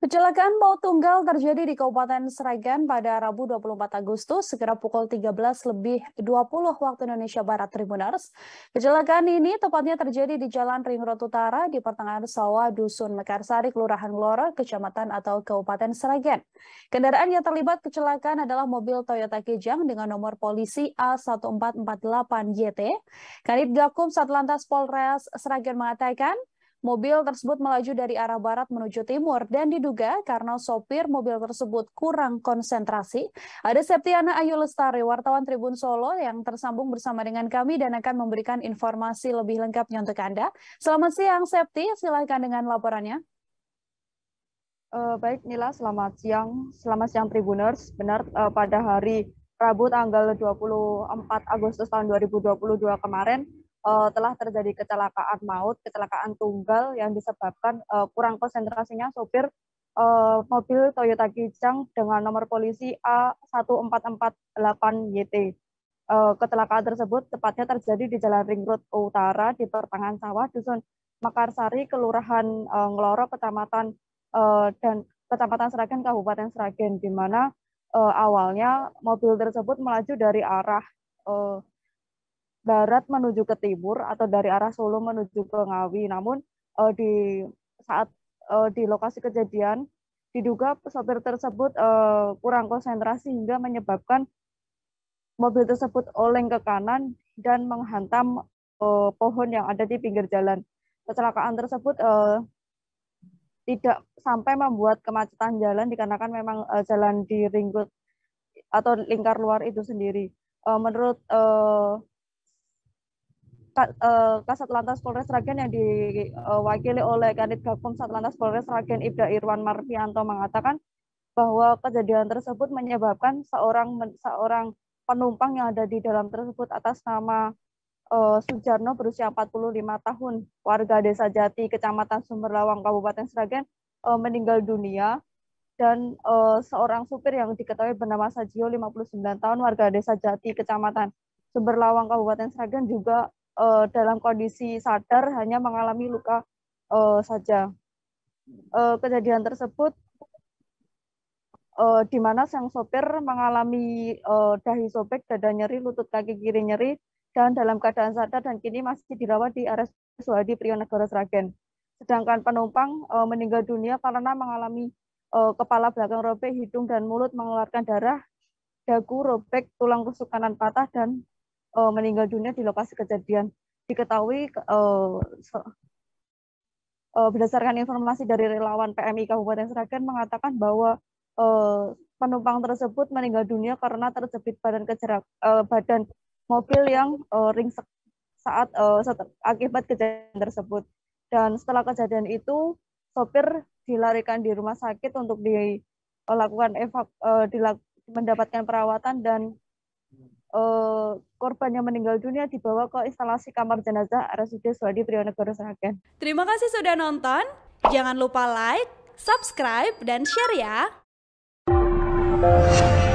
Kecelakaan maut tunggal terjadi di Kabupaten Sragen pada Rabu 24 Agustus segera pukul 13 lebih 20 waktu Indonesia Barat Tribuners. Kecelakaan ini tepatnya terjadi di Jalan Ring Road Utara di pertengahan sawah Dusun Mekarsari, Kelurahan Glora, Kecamatan atau Kabupaten Sragen. Kendaraan yang terlibat kecelakaan adalah mobil Toyota Kijang dengan nomor polisi A1448YT. Kanit Gakum Satlantas Polres Sragen mengatakan Mobil tersebut melaju dari arah barat menuju timur dan diduga karena sopir mobil tersebut kurang konsentrasi. Ada Septiana Ayu Lestari, wartawan Tribun Solo yang tersambung bersama dengan kami dan akan memberikan informasi lebih lengkapnya untuk Anda. Selamat siang Septi, silakan dengan laporannya. Uh, baik Nila, selamat siang. Selamat siang Tribuners. Benar, uh, pada hari Rabu tanggal 24 Agustus tahun 2022 kemarin, uh, telah terjadi kecelakaan maut, kecelakaan tunggal yang disebabkan uh, kurang konsentrasinya sopir uh, mobil Toyota Kijang dengan nomor polisi A1448YT. Uh, kecelakaan tersebut tepatnya terjadi di Jalan Ring Road Utara di pertengahan sawah Dusun Makarsari, Kelurahan uh, Ngeloro, Kecamatan uh, dan Kecamatan Seragen, Kabupaten Seragen, di mana uh, awalnya mobil tersebut melaju dari arah uh, barat menuju ke timur atau dari arah Solo menuju ke Ngawi. Namun uh, di saat uh, di lokasi kejadian diduga sopir tersebut uh, kurang konsentrasi hingga menyebabkan mobil tersebut oleng ke kanan dan menghantam uh, pohon yang ada di pinggir jalan. Kecelakaan tersebut uh, tidak sampai membuat kemacetan jalan dikarenakan memang uh, jalan di ring atau lingkar luar itu sendiri. Uh, menurut uh, Eh, Kasat Lantas Polres Ragen yang diwakili oleh Kanit Gakum Lantas Polres Ragen Ibda Irwan Marfianto mengatakan bahwa kejadian tersebut menyebabkan seorang seorang penumpang yang ada di dalam tersebut atas nama uh, Sujarno berusia 45 tahun warga Desa Jati Kecamatan Sumberlawang Kabupaten Sragen uh, meninggal dunia dan uh, seorang supir yang diketahui bernama Sajio 59 tahun warga Desa Jati Kecamatan Sumberlawang Kabupaten Sragen juga uh, dalam kondisi sadar hanya mengalami luka uh, saja. Uh, kejadian tersebut uh, di mana sang sopir mengalami uh, dahi sobek, dada nyeri, lutut kaki kiri nyeri, dan dalam keadaan sadar dan kini masih dirawat di RS Suhadi Prionegoro Sragen. Sedangkan penumpang uh, meninggal dunia karena mengalami uh, kepala belakang robek, hidung dan mulut mengeluarkan darah, dagu robek, tulang rusuk kanan patah dan uh, meninggal dunia di lokasi kejadian. Diketahui uh, uh, berdasarkan informasi dari relawan PMI Kabupaten Sragen mengatakan bahwa uh, penumpang tersebut meninggal dunia karena terjepit badan kejerak uh, badan mobil yang uh, ringsek saat uh, akibat kejadian tersebut. Dan setelah kejadian itu, sopir dilarikan di rumah sakit untuk dilakukan evak, uh, dilak, mendapatkan perawatan dan Eh, korban yang meninggal dunia dibawa ke instalasi kamar jenazah RSUD Suwadi Prionegoro Sragen. Terima kasih sudah nonton. Jangan lupa like, subscribe, dan share ya.